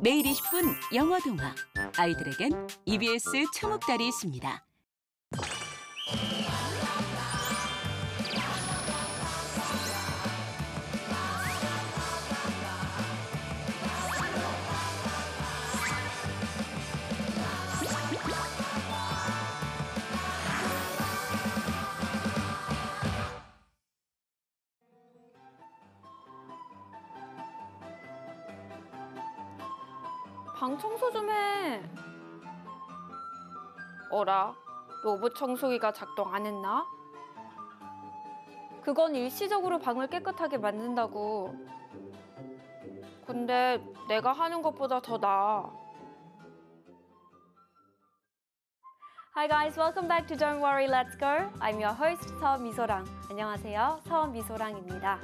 매일 20분 영어 동화. 아이들에겐 EBS 초목달이 있습니다. 방 청소 좀 해. 어라, 로봇 청소기가 작동 안 했나? 그건 일시적으로 방을 깨끗하게 만든다고. 근데 내가 하는 것보다 더 나아. Hi guys, welcome back to Don't Worry, Let's Go. I'm your host, 서원 미소랑. 안녕하세요, 서원 미소랑입니다.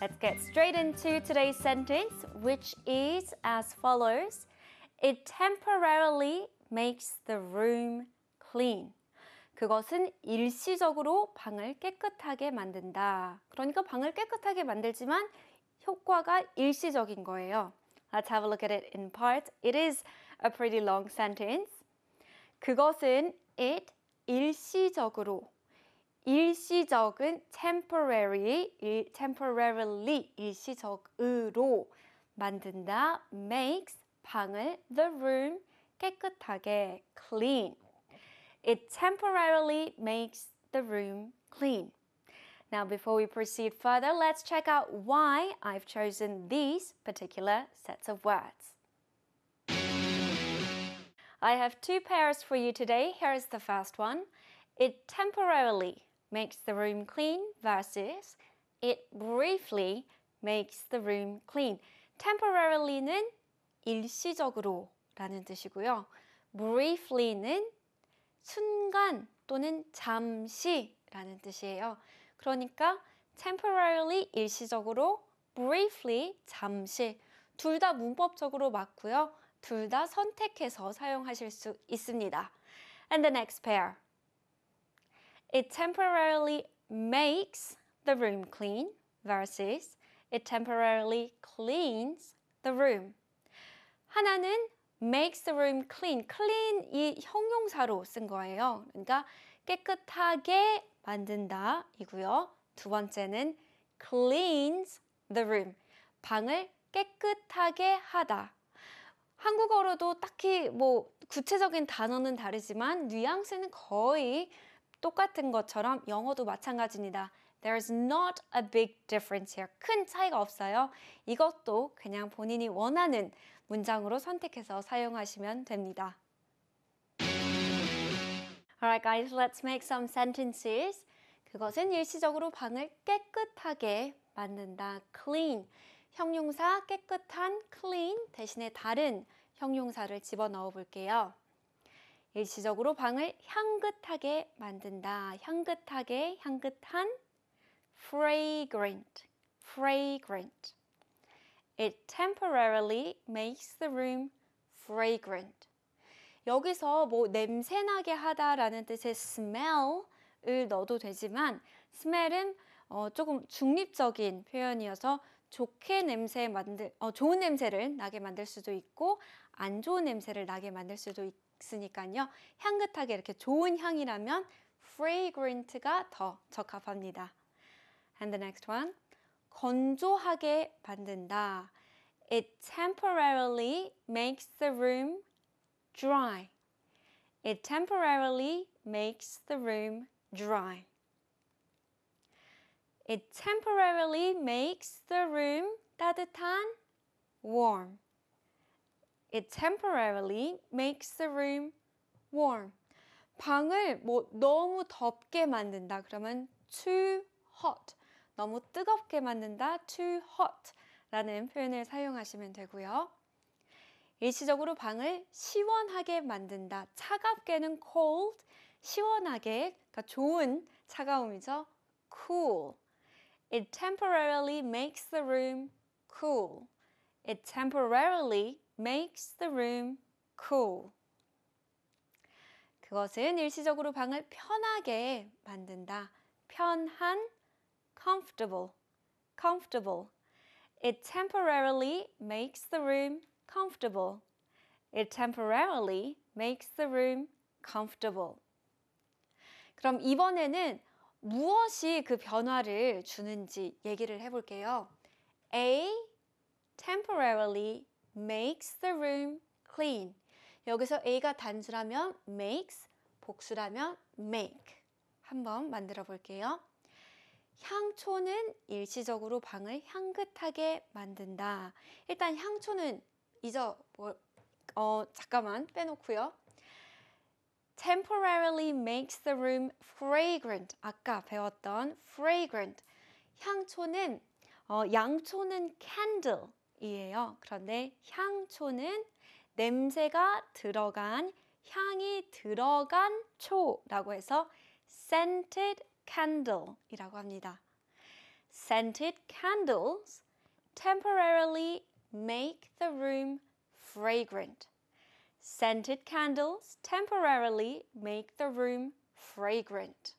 Let's get straight into today's sentence, which is as follows. It temporarily makes the room clean. 그것은 일시적으로 방을 깨끗하게 만든다. 그러니까 방을 깨끗하게 만들지만 효과가 일시적인 거예요. Let's have a look at it in p a r t It is a pretty long sentence. 그것은 it 일시적으로 일시적은 temporary, temporarily 일시적으로 만든다 makes 방을 the room 깨끗하게 clean. It temporarily makes the room clean. Now, before we proceed further, let's check out why I've chosen these particular sets of words. I have two pairs for you today. Here is the first one. It temporarily makes the room clean versus it briefly makes the room clean. temporarily는 일시적으로 라는 뜻이고요. briefly는 순간 또는 잠시 라는 뜻이에요. 그러니까 temporarily 일시적으로 briefly 잠시 둘 다 문법적으로 맞고요. 둘 다 선택해서 사용하실 수 있습니다. And the next pair. It temporarily makes the room clean versus it temporarily cleans the room. 하나는 makes the room clean. clean이 형용사로 쓴 거예요. 그러니까 깨끗하게 만든다 이고요. 두 번째는 cleans the room. 방을 깨끗하게 하다. 한국어로도 딱히 뭐 구체적인 단어는 다르지만 뉘앙스는 거의 똑같은 것처럼 영어도 마찬가지입니다. There's i not a big difference here. 큰 차이가 없어요. 이것도 그냥 본인이 원하는 문장으로 선택해서 사용하시면 됩니다. Alright guys, let's make some sentences. 그것은 일시적으로 방을 깨끗하게 만든다. clean. 형용사 깨끗한 clean 대신에 다른 형용사를 집어넣어 볼게요. 일시적으로 방을 향긋하게 만든다. 향긋하게 향긋한 fragrant. fragrant. It temporarily makes the room fragrant. 여기서 뭐 냄새나게 하다라는 뜻의 smell을 넣어도 되지만 smell은 어, 조금 중립적인 표현이어서 좋게 냄새 만들, 어, 좋은 냄새를 나게 만들 수도 있고 안 좋은 냄새를 나게 만들 수도 있으니까요. 향긋하게 이렇게 좋은 향이라면 fragrant가 더 적합합니다. And the next one. 건조하게 만든다. It temporarily makes the room dry. It temporarily makes the room dry. It temporarily makes the room 따뜻한 warm. It temporarily makes the room warm. 방을 뭐 너무 덥게 만든다 그러면 too hot. 너무 뜨겁게 만든다 too hot 라는 표현을 사용하시면 되고요. 일시적으로 방을 시원하게 만든다. 차갑게는 cold, 시원하게, 그러니까 좋은 차가움이죠. cool. It temporarily makes the room cool. It temporarily makes the room cool. 그것은 일시적으로 방을 편하게 만든다. 편한 comfortable, comfortable. It temporarily makes the room comfortable. It temporarily makes the room comfortable. 그럼 이번에는 무엇이 그 변화를 주는지 얘기를 해볼게요. A temporarily makes the room clean. 여기서 A가 단수라면 makes, 복수라면 make. 한번 만들어 볼게요. 향초는 일시적으로 방을 향긋하게 만든다. 일단 향초는 잊어 뭐, 어 잠깐만 빼놓고요. temporarily makes the room fragrant. 아까 배웠던 fragrant. 향초는 어, 양초는 candle이에요. 그런데 향초는 냄새가 들어간 향이 들어간 초라고 해서 scented candle이라고 합니다. Scented candles temporarily make the room fragrant. Scented candles temporarily make the room fragrant.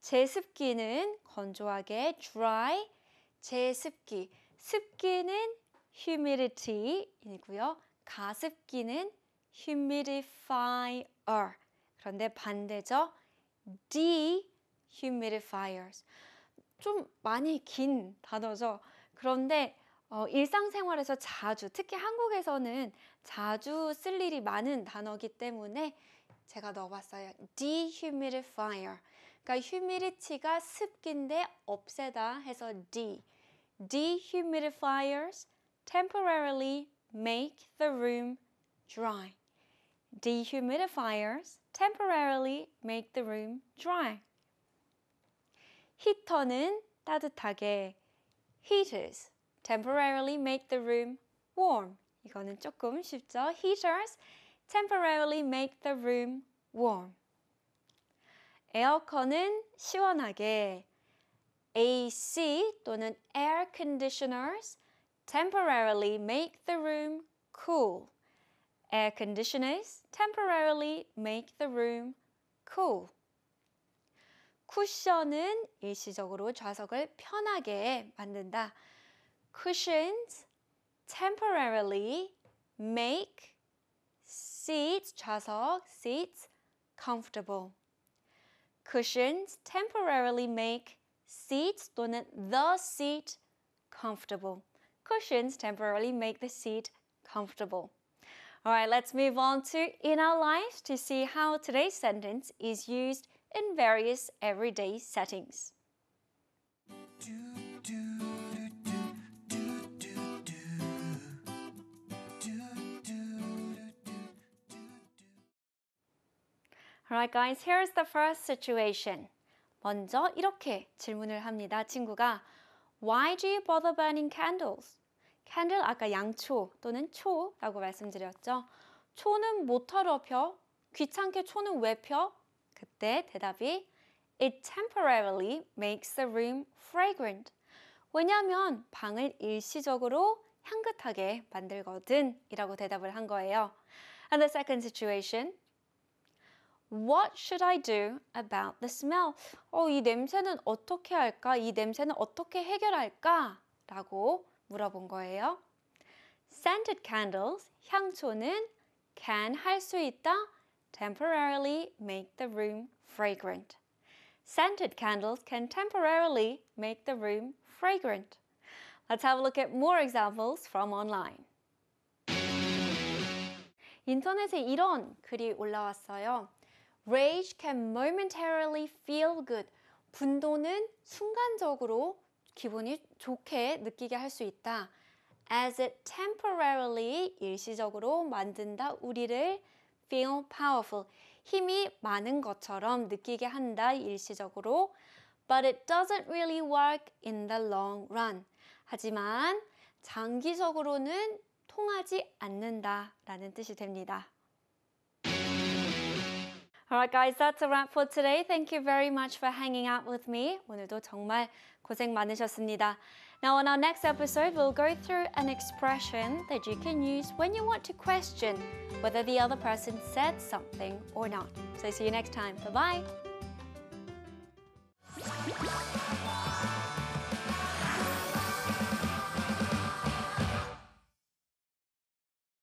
제습기는 건조하게 dry, 제습기, 습기는 humidity이고요. 가습기는 humidifier. 그런데 반대죠. dehumidifiers. 좀 많이 긴 단어죠. 그런데 어, 일상생활에서 자주, 특히 한국에서는 자주 쓸 일이 많은 단어기 때문에 제가 넣어봤어요. dehumidifier. 그러니까 humidity가 습기인데 없애다 해서 d. dehumidifiers temporarily make the room dry. dehumidifiers temporarily make the room dry. 히터는 따뜻하게 heaters temporarily make the room warm. 이거는 조금 쉽죠? heaters temporarily make the room warm. 에어컨은 시원하게 AC 또는 air conditioners temporarily make the room cool. Air conditioners temporarily make the room cool. 쿠션은 일시적으로 좌석을 편하게 만든다. Cushions temporarily make seats, 좌석, seats comfortable. Cushions temporarily make seats 또는 the seat comfortable. Cushions temporarily make the seat comfortable. All right, let's move on to in our life to see how today's sentence is used in various everyday settings. Alright guys, here's the first situation. 먼저 이렇게 질문을 합니다. 친구가 Why do you bother burning candles? candle 아까 양초 또는 초라고 말씀드렸죠. 초는 모터로 펴, 귀찮게 초는 왜 펴? 그때 대답이 It temporarily makes the room fragrant. 왜냐하면 방을 일시적으로 향긋하게 만들거든 이라고 대답을 한 거예요. And the second situation. What should I do about the smell? 어, 이 냄새는 어떻게 할까? 이 냄새는 어떻게 해결할까? 라고 물어본 거예요. Scented candles, 향초는 can 할 수 있다 temporarily make the room fragrant. Scented candles can temporarily make the room fragrant. Let's have a look at more examples from online. 인터넷에 이런 글이 올라왔어요. Rage can momentarily feel good. 분노는 순간적으로 기분이 좋게 느끼게 할 수 있다. As it temporarily 일시적으로 만든다 우리를 feel powerful 힘이 많은 것처럼 느끼게 한다 일시적으로 but it doesn't really work in the long run 하지만 장기적으로는 통하지 않는다 라는 뜻이 됩니다. Alright guys, that's a wrap for today. Thank you very much for hanging out with me. 오늘도 정말 고생 많으셨습니다. Now on our next episode, we'll go through an expression that you can use when you want to question whether the other person said something or not. So see you next time. Bye-bye.